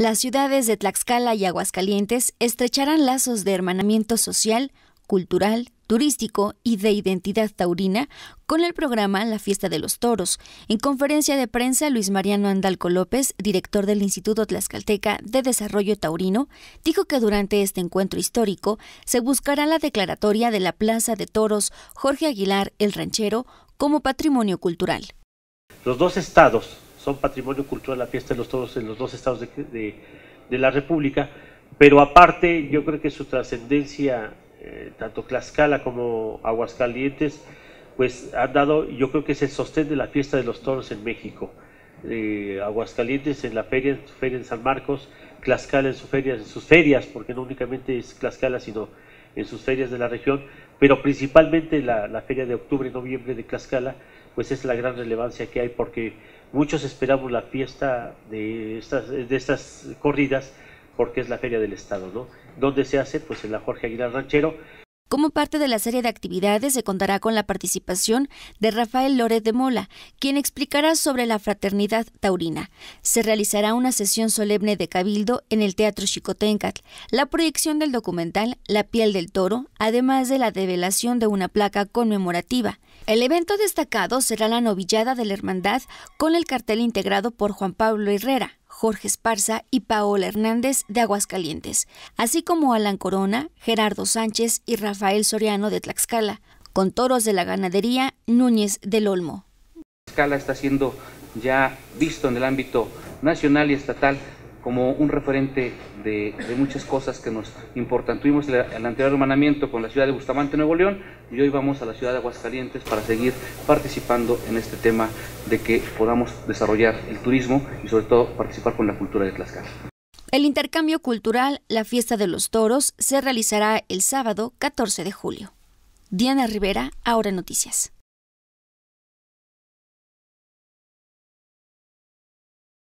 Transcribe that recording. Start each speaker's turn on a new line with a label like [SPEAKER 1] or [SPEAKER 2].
[SPEAKER 1] Las ciudades de Tlaxcala y Aguascalientes estrecharán lazos de hermanamiento social, cultural, turístico y de identidad taurina con el programa La Fiesta de los Toros. En conferencia de prensa, Luis Mariano Andalco López, director del Instituto Tlaxcalteca de Desarrollo Taurino, dijo que durante este encuentro histórico se buscará la declaratoria de la Plaza de Toros Jorge Aguilar el Ranchero como patrimonio cultural.
[SPEAKER 2] Los dos estados son patrimonio cultural la fiesta de los toros en los dos estados de, la República, pero aparte yo creo que su trascendencia, eh, tanto Tlaxcala como Aguascalientes, pues han dado, yo creo que es el sostén de la fiesta de los toros en México. Eh, Aguascalientes en la feria, en feria en San Marcos, Tlaxcala en, sus ferias, en sus ferias, porque no únicamente es Tlaxcala, sino en sus ferias de la región, pero principalmente la, la feria de octubre y noviembre de Tlaxcala, pues es la gran relevancia que hay porque muchos esperamos la fiesta de estas, de estas corridas porque es la Feria del Estado, ¿no? ¿Dónde se hace? Pues en la Jorge Aguilar Ranchero,
[SPEAKER 1] como parte de la serie de actividades se contará con la participación de Rafael Lórez de Mola, quien explicará sobre la fraternidad taurina. Se realizará una sesión solemne de cabildo en el Teatro Chicotencatl, la proyección del documental La piel del toro, además de la develación de una placa conmemorativa. El evento destacado será la novillada de la hermandad con el cartel integrado por Juan Pablo Herrera, Jorge Esparza y Paola Hernández de Aguascalientes, así como Alan Corona, Gerardo Sánchez y Rafael Soriano de Tlaxcala, con toros de la ganadería Núñez del Olmo.
[SPEAKER 3] Tlaxcala está siendo ya visto en el ámbito nacional y estatal como un referente de, muchas cosas que nos importan. Tuvimos el, el, anterior hermanamiento con la ciudad de Bustamante, Nuevo León, y hoy vamos a la ciudad de Aguascalientes para seguir participando en este tema de que podamos desarrollar el turismo y sobre todo participar con la cultura de Tlaxcala.
[SPEAKER 1] El intercambio cultural, la fiesta de los toros, se realizará el sábado 14 de julio. Diana Rivera, Ahora Noticias.